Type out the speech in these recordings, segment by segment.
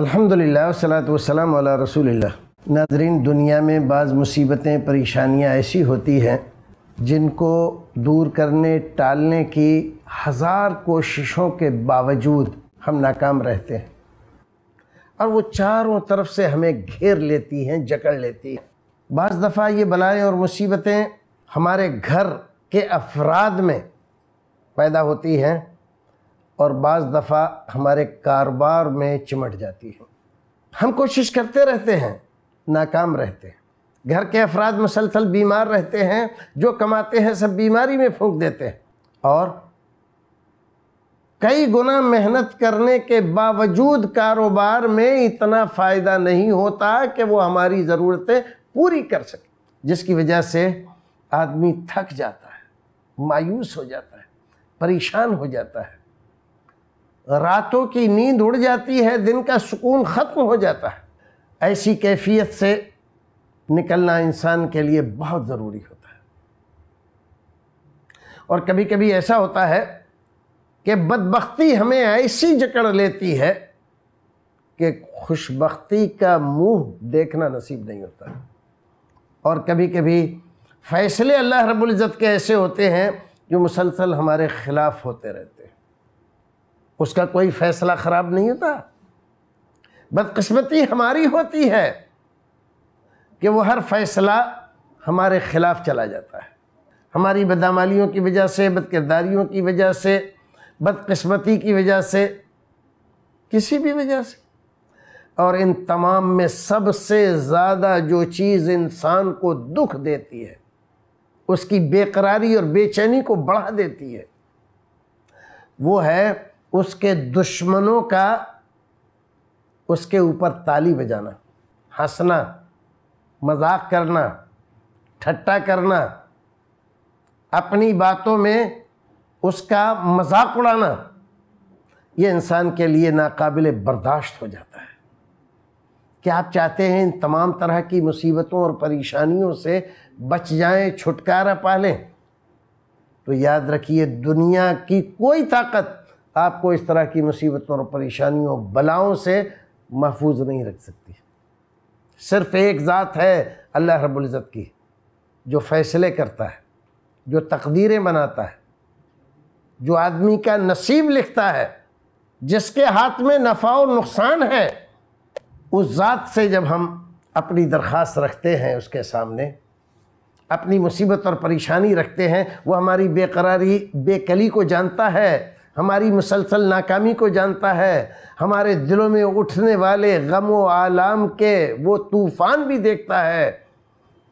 अल्हम्दुलिल्लाह सलात वसलाम वाला रसूलिल्लाह नाजरीन दुनिया में बाज़ मुसीबतें परेशानियाँ ऐसी होती हैं जिनको दूर करने टालने की हज़ार कोशिशों के बावजूद हम नाकाम रहते हैं और वो चारों तरफ से हमें घेर लेती हैं जकड़ लेती हैं बज़ दफ़ा ये बलाएँ और मुसीबतें हमारे घर के अफराद में पैदा होती हैं और बज़ दफ़ा हमारे कारोबार में चिमट जाती है हम कोशिश करते रहते हैं नाकाम रहते हैं घर के अफराद मुसलसल बीमार रहते हैं जो कमाते हैं सब बीमारी में फूंक देते हैं और कई गुना मेहनत करने के बावजूद कारोबार में इतना फ़ायदा नहीं होता कि वो हमारी ज़रूरतें पूरी कर सके जिसकी वजह से आदमी थक जाता है मायूस हो जाता है परेशान हो जाता है रातों की नींद उड़ जाती है दिन का सुकून ख़त्म हो जाता है ऐसी कैफियत से निकलना इंसान के लिए बहुत ज़रूरी होता है और कभी कभी ऐसा होता है कि बदबख्ती हमें ऐसी जकड़ लेती है कि खुशबख्ती का मुंह देखना नसीब नहीं होता और कभी कभी फ़ैसले अल्लाह रबुल्जत के ऐसे होते हैं जो मुसलसल हमारे ख़िलाफ़ होते रहते हैं उसका कोई फैसला ख़राब नहीं होता बदकस्मती हमारी होती है कि वो हर फैसला हमारे ख़िलाफ़ चला जाता है हमारी बदामालियों की वजह से बदकिरदारियों की वजह से बदकस्मती की वजह से किसी भी वजह से और इन तमाम में सबसे ज़्यादा जो चीज़ इंसान को दुख देती है उसकी बेकरारी और बेचैनी को बढ़ा देती है वो है उसके दुश्मनों का उसके ऊपर ताली बजाना हंसना मजाक करना ठट्टा करना अपनी बातों में उसका मजाक उड़ाना ये इंसान के लिए नाकबिल बर्दाश्त हो जाता है क्या आप चाहते हैं इन तमाम तरह की मुसीबतों और परेशानियों से बच जाएं छुटकारा पा लें तो याद रखिए दुनिया की कोई ताकत आपको इस तरह की मुसीबतों और परेशानियों बलाओं से महफूज नहीं रख सकती सिर्फ़ एक ज़ात है अल्लाह रब्ज़त की जो फ़ैसले करता है जो तकदीरें बनाता है जो आदमी का नसीब लिखता है जिसके हाथ में नफ़ा और नुकसान है उस ज़ात से जब हम अपनी दरख्वास्त रखते हैं उसके सामने अपनी मुसीबत और परेशानी रखते हैं वो हमारी बेकरारी बेकली को जानता है हमारी मुसलसल नाकामी को जानता है हमारे दिलों में उठने वाले गम व आलाम के वो तूफ़ान भी देखता है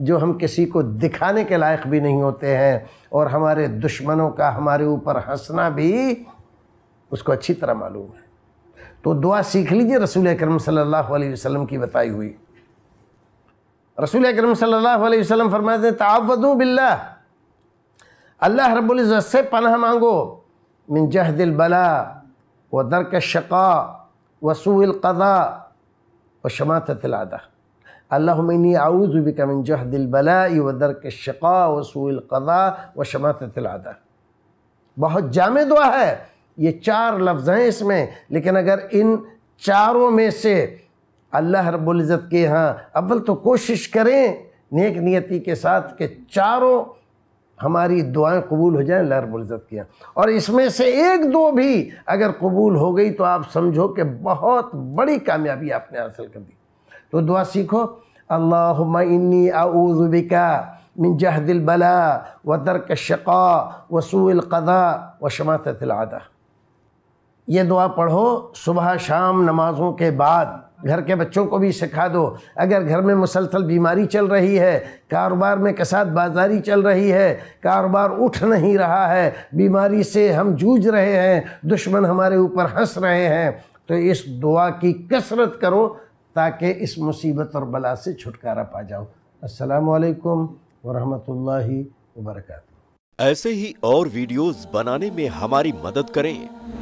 जो हम किसी को दिखाने के लायक भी नहीं होते हैं और हमारे दुश्मनों का हमारे ऊपर हंसना भी उसको अच्छी तरह मालूम है तो दुआ सीख लीजिए रसूल अकरम सल्लल्लाहु अलैहि वसल्लम की बताई हुई रसूल अकरम सल्लल्लाहु अलैहि वसल्लम फरमाते हैं तावदू बिल्ला अल्लाह रब्बुल इज़्ज़त से पनाह मांगो मिन जहदिल बला व दरक शक़ा वसूलक़ा व शमातलादा अल्लामिनी आउज़बिका मिन जहदिल बला व दरक शक़ा वसूलक़ा व शमातलादा बहुत जाम दुआ है ये चार लफ्ज़ हैं इसमें लेकिन अगर इन चारों में से अल्लाह रब्ज़त के यहाँ अव्वल तो कोशिश करें नेक नियति के साथ के चारों हमारी दुआएं कबूल हो जाएं लहरबुलजत किया और इसमें से एक दो भी अगर कबूल हो गई तो आप समझो कि बहुत बड़ी कामयाबी आपने हासिल कर दी तो दुआ सीखो अल्लाह इन्नी आऊज़बिका मिन जहदिल बला व दरक शक़ा वसूल व शमातलादा ये दुआ पढ़ो सुबह शाम नमाज़ों के बाद घर के बच्चों को भी सिखा दो अगर घर में मुसलसल बीमारी चल रही है कारोबार में कसाद बाजारी चल रही है कारोबार उठ नहीं रहा है बीमारी से हम जूझ रहे हैं दुश्मन हमारे ऊपर हंस रहे हैं तो इस दुआ की कसरत करो ताकि इस मुसीबत और बला से छुटकारा पा जाओ असलकम वरहमल वर्क ऐसे ही और वीडियोस बनाने में हमारी मदद करें